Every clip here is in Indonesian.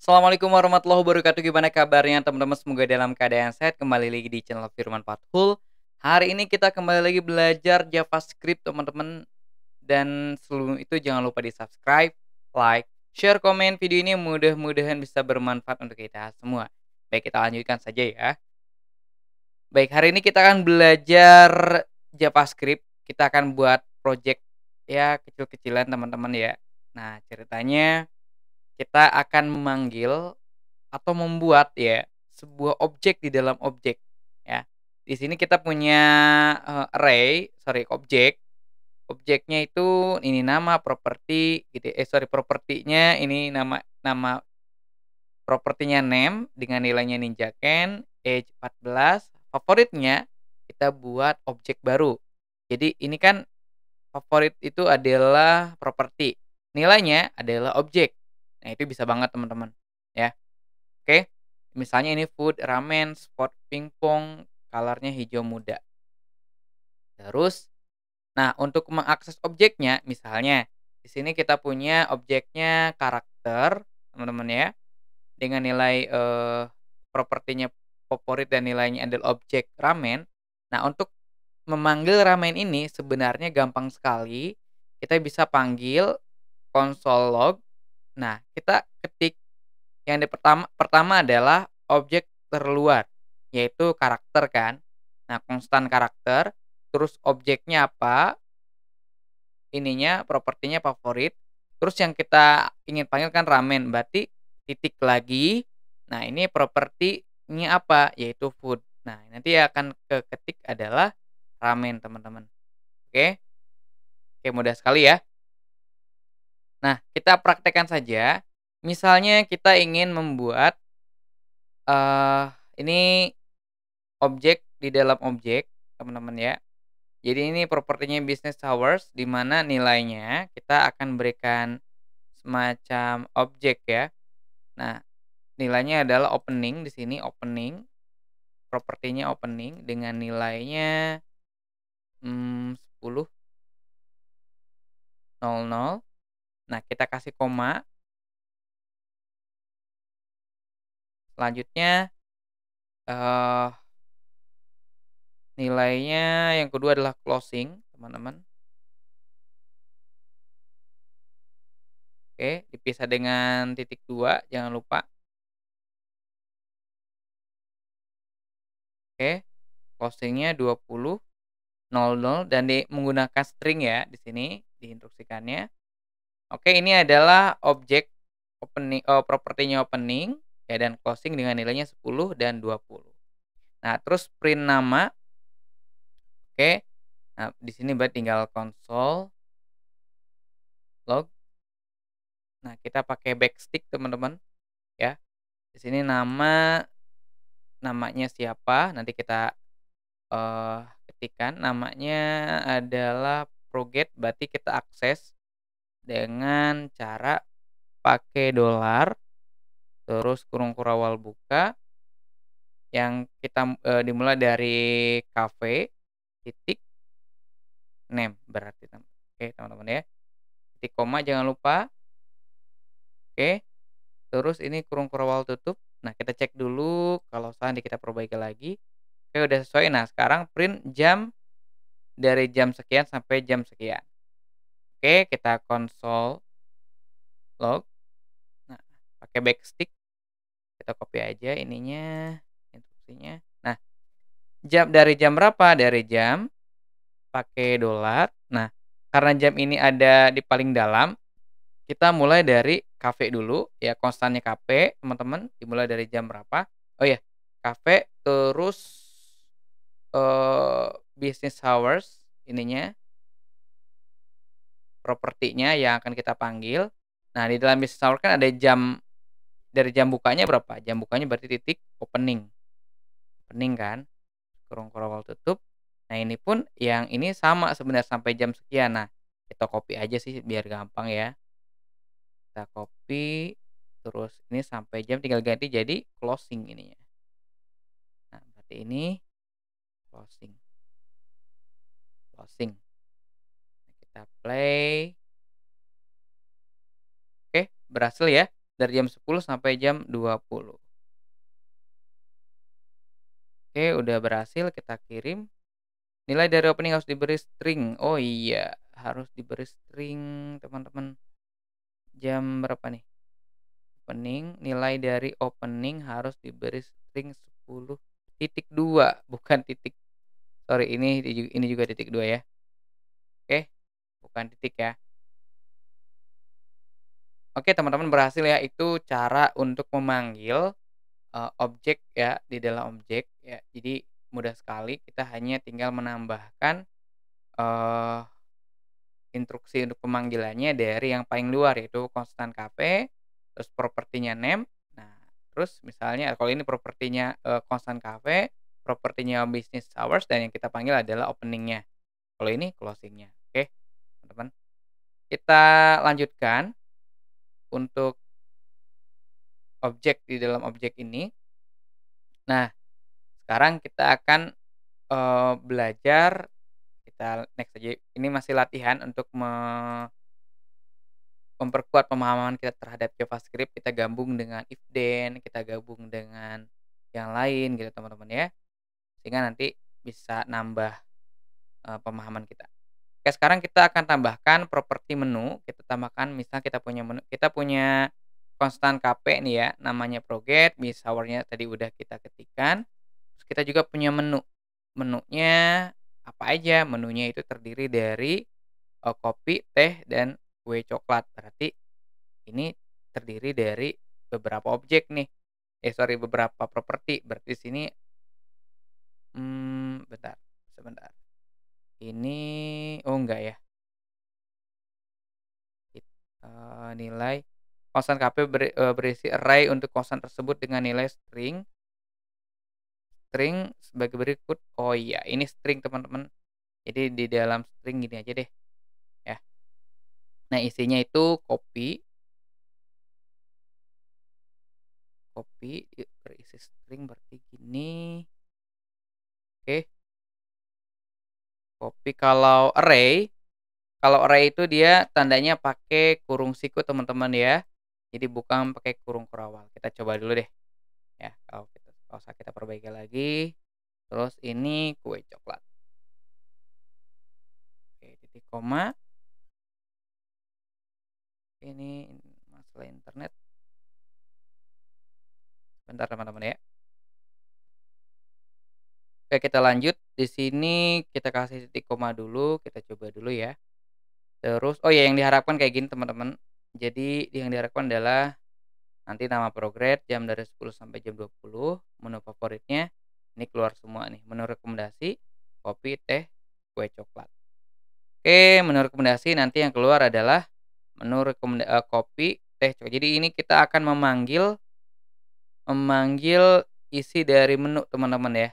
Assalamualaikum warahmatullahi wabarakatuh Gimana kabarnya teman-teman Semoga dalam keadaan sehat Kembali lagi di channel Firman Fathul Hari ini kita kembali lagi belajar JavaScript teman-teman Dan sebelum itu jangan lupa di subscribe, like, share, komen video ini Mudah-mudahan bisa bermanfaat untuk kita semua Baik kita lanjutkan saja ya Baik hari ini kita akan belajar JavaScript Kita akan buat project ya kecil-kecilan teman-teman ya Nah ceritanya kita akan memanggil atau membuat ya sebuah objek di dalam objek ya. Di sini kita punya eh, array, sorry objek. Objeknya itu ini nama properti gitu. Ya, eh sorry propertinya ini nama nama propertinya name dengan nilainya ninja ninjaken age 14 favoritnya kita buat objek baru. Jadi ini kan favorit itu adalah properti. Nilainya adalah objek. Nah, itu bisa banget teman-teman, ya. Oke. Misalnya ini food ramen spot pingpong kalarnya hijau muda. Terus nah, untuk mengakses objeknya misalnya di sini kita punya objeknya karakter, teman-teman ya. Dengan nilai eh, propertinya favorit dan nilainya adalah objek ramen. Nah, untuk memanggil ramen ini sebenarnya gampang sekali. Kita bisa panggil console log Nah, kita ketik yang di pertama pertama adalah objek terluar, yaitu karakter kan. Nah, konstan karakter, terus objeknya apa? Ininya propertinya favorit. Terus yang kita ingin panggil kan ramen, berarti titik lagi. Nah, ini propertinya apa? Yaitu food. Nah, nanti akan ke ketik adalah ramen, teman-teman. Oke. Oke, mudah sekali ya. Nah, kita praktekkan saja. Misalnya kita ingin membuat uh, ini objek di dalam objek, teman-teman ya. Jadi ini propertinya business hours di mana nilainya kita akan berikan semacam objek ya. Nah, nilainya adalah opening di sini opening propertinya opening dengan nilainya hmm, 10 00 Nah, kita kasih koma. Selanjutnya uh, nilainya yang kedua adalah closing, teman-teman. Oke, dipisah dengan titik dua, jangan lupa. Oke, closingnya 20.00 nol dan di, menggunakan string ya di sini diinstruksikannya. Oke, ini adalah objek opening oh, eh, propertinya opening ya dan closing dengan nilainya 10 dan 20. Nah, terus print nama. Oke. Nah, di sini buat tinggal console log. Nah, kita pakai backstick, teman-teman. Ya. Di sini nama namanya siapa? Nanti kita uh, eh, ketikan namanya adalah proget berarti kita akses dengan cara pakai dolar terus kurung kurawal buka yang kita e, dimulai dari cafe titik name berarti teman. Oke, teman-teman ya. Titik koma jangan lupa. Oke. Terus ini kurung kurawal tutup. Nah, kita cek dulu kalau salah kita perbaiki lagi. Oke, udah sesuai. Nah, sekarang print jam dari jam sekian sampai jam sekian. Oke, kita console log. Nah, pakai backstick kita copy aja ininya instruksinya. Nah, jam dari jam berapa? Dari jam pakai dolar. Nah, karena jam ini ada di paling dalam, kita mulai dari kafe dulu ya konstannya kafe teman-teman dimulai dari jam berapa? Oh ya, kafe terus uh, business hours ininya propertinya yang akan kita panggil. Nah, di dalam business hour kan ada jam dari jam bukanya berapa? Jam bukanya berarti titik opening. Opening kan? Kurung kurung tutup. Nah, ini pun yang ini sama sebenarnya sampai jam sekian. Nah, kita copy aja sih biar gampang ya. Kita copy terus ini sampai jam tinggal ganti jadi closing ininya. Nah, berarti ini closing. Closing. Kita play. Oke, berhasil ya. Dari jam 10 sampai jam 20. Oke, udah berhasil kita kirim. Nilai dari opening harus diberi string. Oh iya, harus diberi string, teman-teman. Jam berapa nih? Opening, nilai dari opening harus diberi string 10 titik dua bukan titik sorry ini ini juga titik dua ya oke bukan titik ya. Oke, teman-teman berhasil ya. Itu cara untuk memanggil uh, objek ya di dalam objek ya. Jadi mudah sekali kita hanya tinggal menambahkan uh, instruksi untuk pemanggilannya dari yang paling luar yaitu konstan KP, terus propertinya name. Nah, terus misalnya kalau ini propertinya uh, konstan KP, propertinya business hours dan yang kita panggil adalah openingnya. Kalau ini closingnya. Oke. Okay. Kita lanjutkan untuk objek di dalam objek ini. Nah, sekarang kita akan uh, belajar kita next aja. Ini masih latihan untuk me memperkuat pemahaman kita terhadap JavaScript. Kita gabung dengan if then, kita gabung dengan yang lain gitu teman-teman ya. Sehingga nanti bisa nambah uh, pemahaman kita. Oke, sekarang kita akan tambahkan properti menu. Kita tambahkan misal kita punya menu, kita punya konstan KP nih ya, namanya proget, Bisa misalnya tadi udah kita ketikkan. Terus kita juga punya menu. Menunya apa aja? Menunya itu terdiri dari uh, kopi, teh, dan kue coklat. Berarti ini terdiri dari beberapa objek nih. Eh sorry, beberapa properti. Berarti sini hmm, bentar, sebentar ini oh enggak ya. Eh, nilai konstan KP eh, berisi array untuk konstan tersebut dengan nilai string string sebagai berikut. Oh iya, ini string teman-teman. Jadi di dalam string gini aja deh. Ya. Nah, isinya itu copy copy berisi string berarti gini. Oke. Okay copy kalau array kalau array itu dia tandanya pakai kurung siku teman-teman ya jadi bukan pakai kurung kurawal kita coba dulu deh ya kalau kita kalau kita perbaiki lagi terus ini kue coklat oke titik koma ini masalah internet bentar teman-teman ya Oke, kita lanjut. Di sini kita kasih titik koma dulu, kita coba dulu ya. Terus oh ya yang diharapkan kayak gini teman-teman. Jadi yang diharapkan adalah nanti nama progres jam dari 10 sampai jam 20, menu favoritnya. Ini keluar semua nih, menu rekomendasi, kopi, teh, kue coklat. Oke, menu rekomendasi nanti yang keluar adalah menu rekomendasi uh, eh, kopi, teh, coklat. Jadi ini kita akan memanggil memanggil isi dari menu teman-teman ya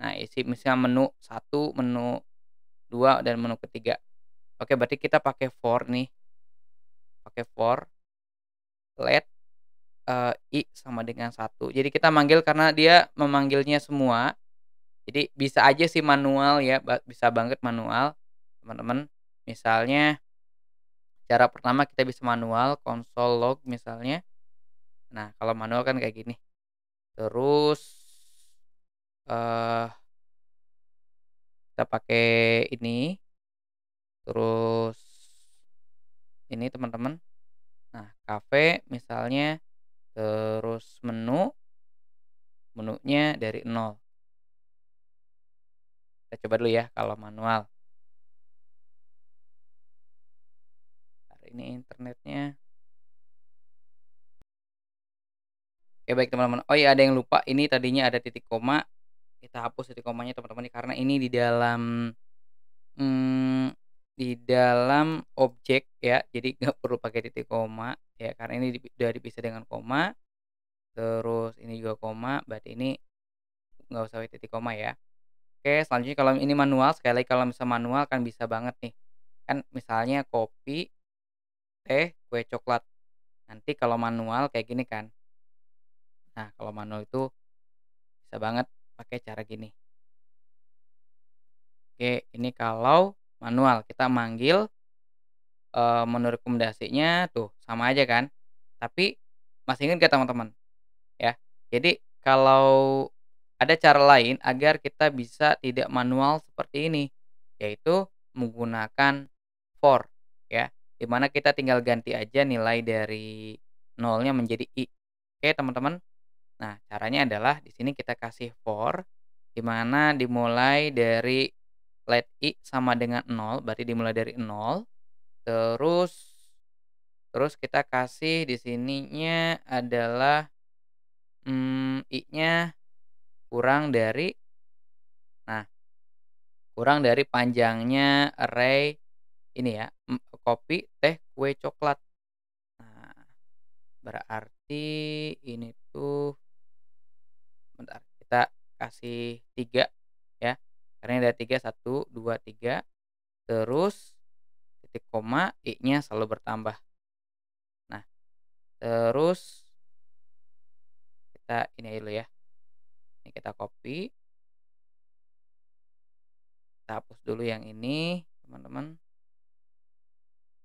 Nah, isi misalnya menu satu menu dua dan menu ketiga. Oke, berarti kita pakai for nih. Pakai for let uh, i sama dengan satu. Jadi kita manggil karena dia memanggilnya semua. Jadi bisa aja sih manual ya, bisa banget manual, teman-teman. Misalnya cara pertama kita bisa manual console log misalnya. Nah, kalau manual kan kayak gini. Terus uh, kita pakai ini. Terus ini teman-teman. Nah, cafe misalnya terus menu menunya dari nol Kita coba dulu ya kalau manual. Ini internetnya. Oke, baik teman-teman. Oh iya ada yang lupa, ini tadinya ada titik koma, kita hapus titik komanya teman-teman karena ini di dalam hmm, di dalam objek ya jadi nggak perlu pakai titik koma ya karena ini sudah dipisah dengan koma terus ini juga koma berarti ini nggak usah titik koma ya oke selanjutnya kalau ini manual sekali lagi kalau misalnya manual kan bisa banget nih kan misalnya kopi teh kue coklat nanti kalau manual kayak gini kan nah kalau manual itu bisa banget pakai cara gini. Oke, ini kalau manual kita manggil e, menu rekomendasinya tuh sama aja kan. Tapi masih ingat gak teman-teman? Ya. Jadi kalau ada cara lain agar kita bisa tidak manual seperti ini, yaitu menggunakan for ya. Dimana kita tinggal ganti aja nilai dari nolnya menjadi i. Oke, teman-teman. Nah, caranya adalah di sini kita kasih for di mana dimulai dari let i sama dengan 0, berarti dimulai dari 0. Terus terus kita kasih di sininya adalah hmm, i-nya kurang dari nah, kurang dari panjangnya array ini ya, kopi, teh, kue coklat. Nah, berarti ini tuh bentar kita kasih tiga ya karena ada tiga satu dua tiga terus titik koma i nya selalu bertambah nah terus kita ini dulu ya ini kita copy kita hapus dulu yang ini teman-teman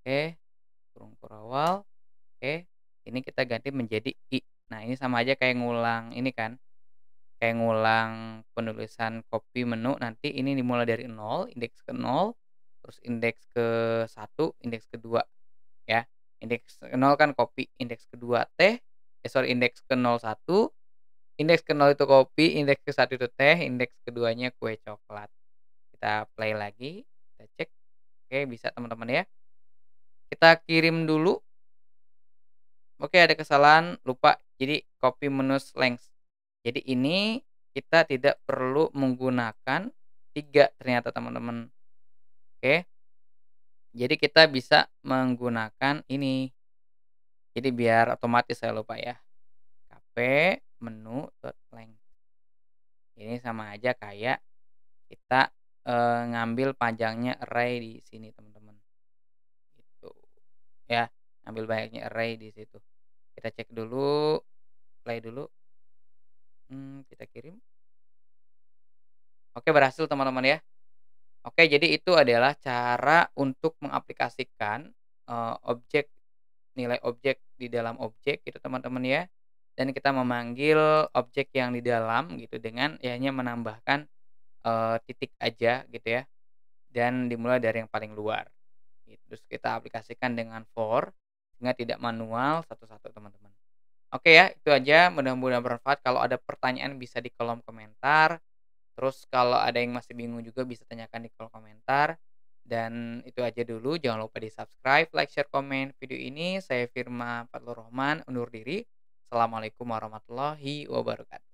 oke kurung kurawal oke ini kita ganti menjadi i nah ini sama aja kayak ngulang ini kan kayak ngulang penulisan copy menu nanti ini dimulai dari nol, indeks ke nol, terus indeks ke satu, indeks kedua, ya indeks ke nol kan copy indeks kedua teh eh sorry indeks ke nol satu, indeks ke nol itu kopi indeks ke satu itu teh indeks keduanya kue coklat kita play lagi kita cek oke bisa teman-teman ya kita kirim dulu oke ada kesalahan lupa jadi copy menu length jadi ini kita tidak perlu menggunakan tiga ternyata teman-teman. Oke. Jadi kita bisa menggunakan ini. Jadi biar otomatis saya lupa ya. KP menu .length. Ini sama aja kayak kita e, ngambil panjangnya array di sini teman-teman. Itu, Ya, ngambil banyaknya array di situ. Kita cek dulu, play dulu hmm, kita kirim. Oke, berhasil teman-teman ya. Oke, jadi itu adalah cara untuk mengaplikasikan, uh, objek nilai objek di dalam objek gitu teman-teman ya. Dan kita memanggil objek yang di dalam gitu dengan ya hanya menambahkan, eh, titik aja gitu ya, dan dimulai dari yang paling luar. Gitu, terus kita aplikasikan dengan for, sehingga tidak manual satu-satu teman-teman. Oke ya, itu aja. Mudah-mudahan bermanfaat. Kalau ada pertanyaan bisa di kolom komentar. Terus kalau ada yang masih bingung juga bisa tanyakan di kolom komentar. Dan itu aja dulu. Jangan lupa di subscribe, like, share, komen video ini. Saya Firma Fatlur Rahman undur diri. Assalamualaikum warahmatullahi wabarakatuh.